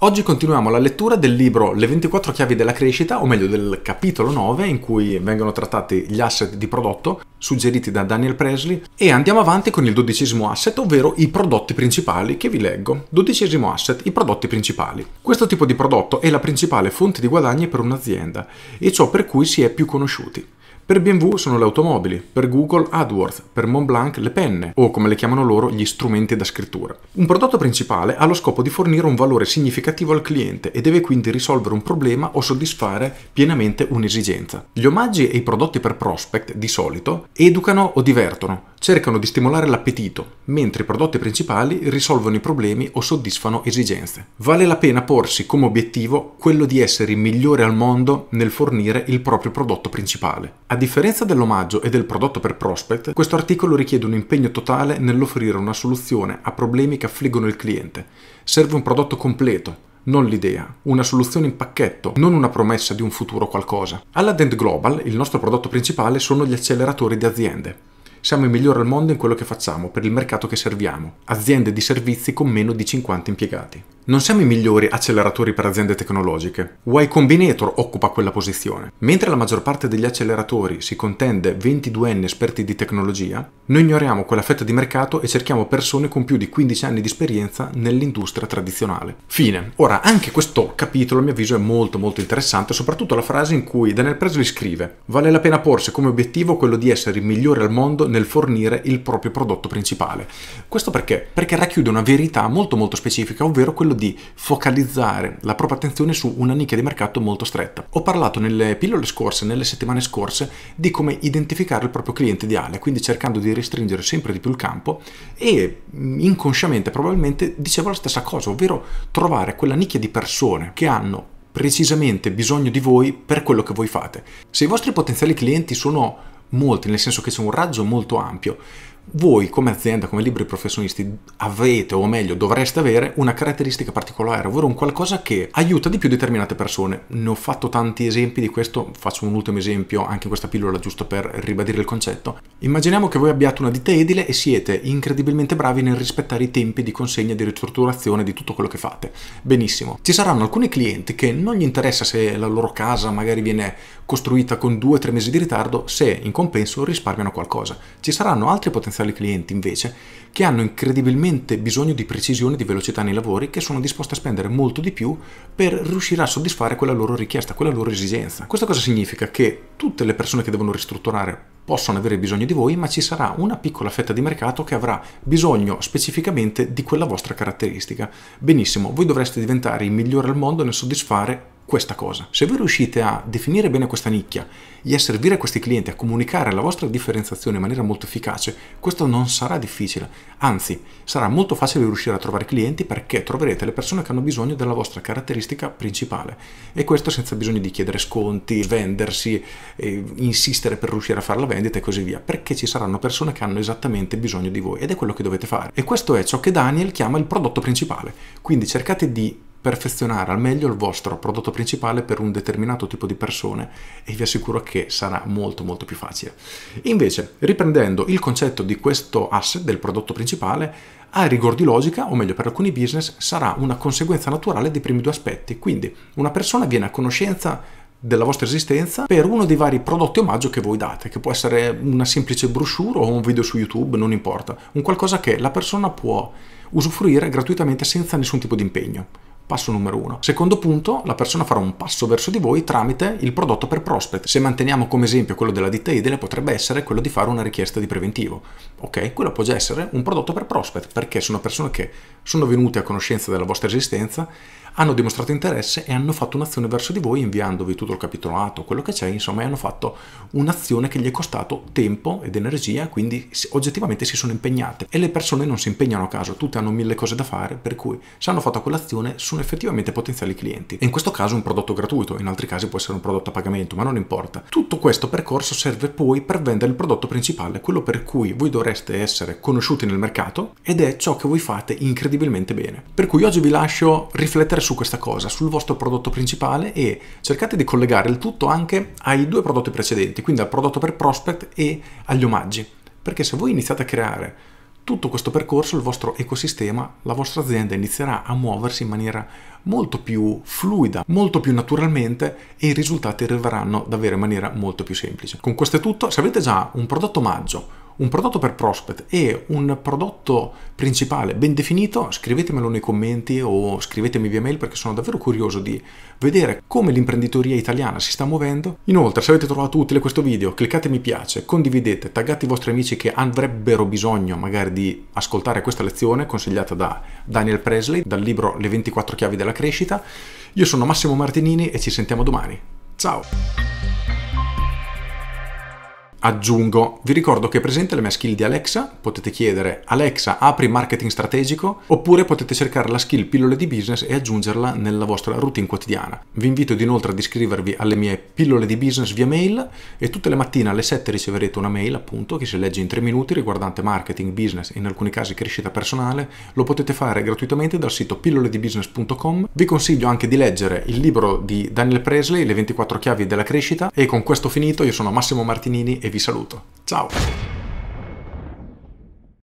Oggi continuiamo la lettura del libro Le 24 chiavi della crescita, o meglio del capitolo 9, in cui vengono trattati gli asset di prodotto suggeriti da Daniel Presley e andiamo avanti con il dodicesimo asset, ovvero i prodotti principali che vi leggo. Dodicesimo asset, i prodotti principali. Questo tipo di prodotto è la principale fonte di guadagni per un'azienda e ciò per cui si è più conosciuti. Per BMW sono le automobili, per Google AdWords, per Montblanc le penne, o come le chiamano loro gli strumenti da scrittura. Un prodotto principale ha lo scopo di fornire un valore significativo al cliente e deve quindi risolvere un problema o soddisfare pienamente un'esigenza. Gli omaggi e i prodotti per prospect, di solito, educano o divertono, cercano di stimolare l'appetito, mentre i prodotti principali risolvono i problemi o soddisfano esigenze. Vale la pena porsi come obiettivo quello di essere il migliore al mondo nel fornire il proprio prodotto principale. Ad differenza dell'omaggio e del prodotto per prospect, questo articolo richiede un impegno totale nell'offrire una soluzione a problemi che affliggono il cliente. Serve un prodotto completo, non l'idea, una soluzione in pacchetto, non una promessa di un futuro qualcosa. Alla Dent Global il nostro prodotto principale sono gli acceleratori di aziende. Siamo i migliori al mondo in quello che facciamo per il mercato che serviamo, aziende di servizi con meno di 50 impiegati. Non siamo i migliori acceleratori per aziende tecnologiche. Y Combinator occupa quella posizione. Mentre la maggior parte degli acceleratori si contende 22enne esperti di tecnologia, noi ignoriamo quella fetta di mercato e cerchiamo persone con più di 15 anni di esperienza nell'industria tradizionale. Fine. Ora, anche questo capitolo a mio avviso è molto molto interessante, soprattutto la frase in cui Daniel Presley scrive «Vale la pena porsi come obiettivo quello di essere il migliore al mondo nel fornire il proprio prodotto principale». Questo perché? Perché racchiude una verità molto molto specifica, ovvero quello di focalizzare la propria attenzione su una nicchia di mercato molto stretta. Ho parlato nelle pillole scorse, nelle settimane scorse, di come identificare il proprio cliente ideale, quindi cercando di restringere sempre di più il campo e mm, inconsciamente probabilmente dicevo la stessa cosa, ovvero trovare quella nicchia di persone che hanno precisamente bisogno di voi per quello che voi fate. Se i vostri potenziali clienti sono molti, nel senso che c'è un raggio molto ampio, voi come azienda, come libri professionisti avete o meglio dovreste avere una caratteristica particolare, ovvero un qualcosa che aiuta di più determinate persone. Ne ho fatto tanti esempi di questo, faccio un ultimo esempio anche in questa pillola giusto per ribadire il concetto. Immaginiamo che voi abbiate una ditta edile e siete incredibilmente bravi nel rispettare i tempi di consegna, di ristrutturazione, di tutto quello che fate. Benissimo. Ci saranno alcuni clienti che non gli interessa se la loro casa magari viene costruita con due o tre mesi di ritardo, se in compenso risparmiano qualcosa. Ci saranno altri potenziali potenziali clienti invece che hanno incredibilmente bisogno di precisione e di velocità nei lavori che sono disposti a spendere molto di più per riuscire a soddisfare quella loro richiesta, quella loro esigenza. Questo cosa significa che tutte le persone che devono ristrutturare possono avere bisogno di voi, ma ci sarà una piccola fetta di mercato che avrà bisogno specificamente di quella vostra caratteristica. Benissimo, voi dovreste diventare i migliori al mondo nel soddisfare questa cosa. Se voi riuscite a definire bene questa nicchia e a servire questi clienti, a comunicare la vostra differenziazione in maniera molto efficace, questo non sarà difficile, anzi sarà molto facile riuscire a trovare clienti perché troverete le persone che hanno bisogno della vostra caratteristica principale e questo senza bisogno di chiedere sconti, vendersi, eh, insistere per riuscire a fare la vendita e così via, perché ci saranno persone che hanno esattamente bisogno di voi ed è quello che dovete fare. E questo è ciò che Daniel chiama il prodotto principale, quindi cercate di perfezionare al meglio il vostro prodotto principale per un determinato tipo di persone e vi assicuro che sarà molto molto più facile. Invece, riprendendo il concetto di questo asset del prodotto principale, a rigor di logica, o meglio per alcuni business, sarà una conseguenza naturale dei primi due aspetti. Quindi una persona viene a conoscenza della vostra esistenza per uno dei vari prodotti omaggio che voi date, che può essere una semplice brochure o un video su YouTube, non importa, un qualcosa che la persona può usufruire gratuitamente senza nessun tipo di impegno. Passo numero uno. Secondo punto, la persona farà un passo verso di voi tramite il prodotto per prospect. Se manteniamo come esempio quello della ditta idile, potrebbe essere quello di fare una richiesta di preventivo. Ok? Quello può già essere un prodotto per prospect, perché sono persone che sono venute a conoscenza della vostra esistenza, hanno dimostrato interesse e hanno fatto un'azione verso di voi inviandovi tutto il capitolato, quello che c'è, insomma, e hanno fatto un'azione che gli è costato tempo ed energia, quindi oggettivamente si sono impegnate. E le persone non si impegnano a caso, tutte hanno mille cose da fare, per cui se hanno fatto quell'azione sono effettivamente potenziali clienti. E in questo caso un prodotto gratuito, in altri casi può essere un prodotto a pagamento, ma non importa. Tutto questo percorso serve poi per vendere il prodotto principale, quello per cui voi dovreste essere conosciuti nel mercato ed è ciò che voi fate incredibilmente bene. Per cui oggi vi lascio riflettere su su questa cosa, sul vostro prodotto principale e cercate di collegare il tutto anche ai due prodotti precedenti, quindi al prodotto per prospect e agli omaggi. Perché se voi iniziate a creare tutto questo percorso, il vostro ecosistema, la vostra azienda inizierà a muoversi in maniera molto più fluida, molto più naturalmente e i risultati arriveranno davvero in maniera molto più semplice. Con questo è tutto, se avete già un prodotto omaggio, un prodotto per prospect e un prodotto principale ben definito, scrivetemelo nei commenti o scrivetemi via mail perché sono davvero curioso di vedere come l'imprenditoria italiana si sta muovendo. Inoltre, se avete trovato utile questo video, cliccate mi piace, condividete, taggate i vostri amici che avrebbero bisogno magari di ascoltare questa lezione consigliata da Daniel Presley dal libro Le 24 chiavi della crescita. Io sono Massimo Martinini e ci sentiamo domani. Ciao! Aggiungo, vi ricordo che è presente la mia skill di Alexa, potete chiedere Alexa apri marketing strategico oppure potete cercare la skill pillole di business e aggiungerla nella vostra routine quotidiana. Vi invito inoltre ad iscrivervi alle mie pillole di business via mail e tutte le mattine alle 7 riceverete una mail appunto che si legge in 3 minuti riguardante marketing, business e in alcuni casi crescita personale. Lo potete fare gratuitamente dal sito pilloledibusiness.com. Vi consiglio anche di leggere il libro di Daniel Presley, Le 24 chiavi della crescita e con questo finito io sono Massimo Martinini e e vi saluto. Ciao!